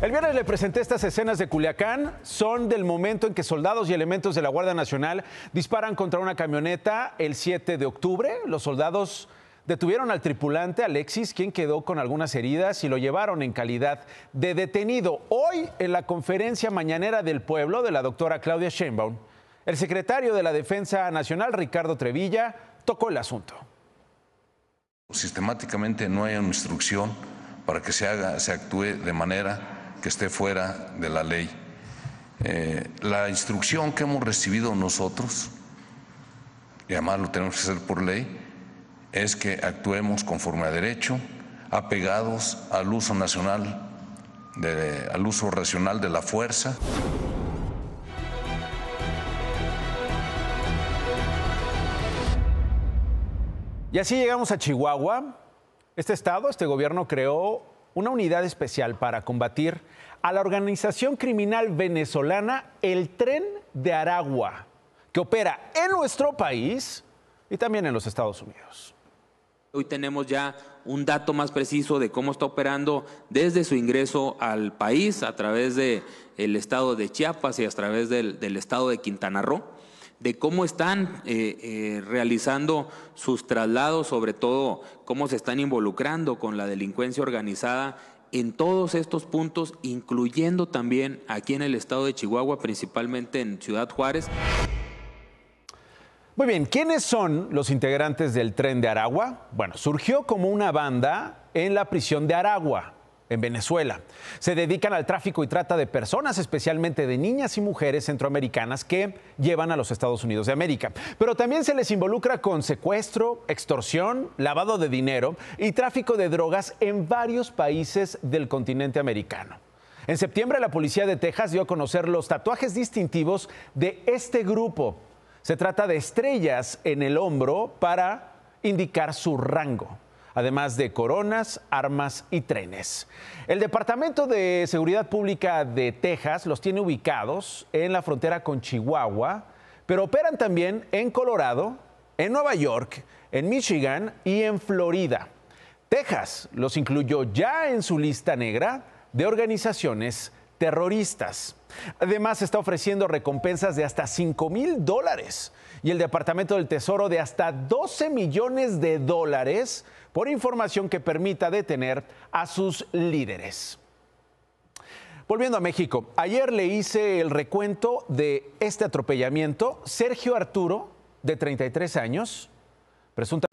El viernes le presenté estas escenas de Culiacán. Son del momento en que soldados y elementos de la Guardia Nacional disparan contra una camioneta el 7 de octubre. Los soldados detuvieron al tripulante Alexis, quien quedó con algunas heridas y lo llevaron en calidad de detenido. Hoy, en la conferencia mañanera del pueblo de la doctora Claudia Sheinbaum, el secretario de la Defensa Nacional, Ricardo Trevilla, tocó el asunto. Sistemáticamente no hay una instrucción para que se haga, se actúe de manera esté fuera de la ley. Eh, la instrucción que hemos recibido nosotros, y además lo tenemos que hacer por ley, es que actuemos conforme a derecho, apegados al uso nacional, al uso racional de la fuerza. Y así llegamos a Chihuahua. Este estado, este gobierno creó una unidad especial para combatir a la organización criminal venezolana El Tren de Aragua, que opera en nuestro país y también en los Estados Unidos. Hoy tenemos ya un dato más preciso de cómo está operando desde su ingreso al país a través del estado de Chiapas y a través del estado de Quintana Roo de cómo están eh, eh, realizando sus traslados, sobre todo cómo se están involucrando con la delincuencia organizada en todos estos puntos, incluyendo también aquí en el estado de Chihuahua, principalmente en Ciudad Juárez. Muy bien, ¿quiénes son los integrantes del tren de Aragua? Bueno, surgió como una banda en la prisión de Aragua, en Venezuela. Se dedican al tráfico y trata de personas, especialmente de niñas y mujeres centroamericanas que llevan a los Estados Unidos de América. Pero también se les involucra con secuestro, extorsión, lavado de dinero y tráfico de drogas en varios países del continente americano. En septiembre la policía de Texas dio a conocer los tatuajes distintivos de este grupo. Se trata de estrellas en el hombro para indicar su rango además de coronas, armas y trenes. El Departamento de Seguridad Pública de Texas los tiene ubicados en la frontera con Chihuahua, pero operan también en Colorado, en Nueva York, en Michigan y en Florida. Texas los incluyó ya en su lista negra de organizaciones terroristas. Además, está ofreciendo recompensas de hasta 5 mil dólares y el Departamento del Tesoro de hasta 12 millones de dólares por información que permita detener a sus líderes. Volviendo a México, ayer le hice el recuento de este atropellamiento. Sergio Arturo, de 33 años, presunta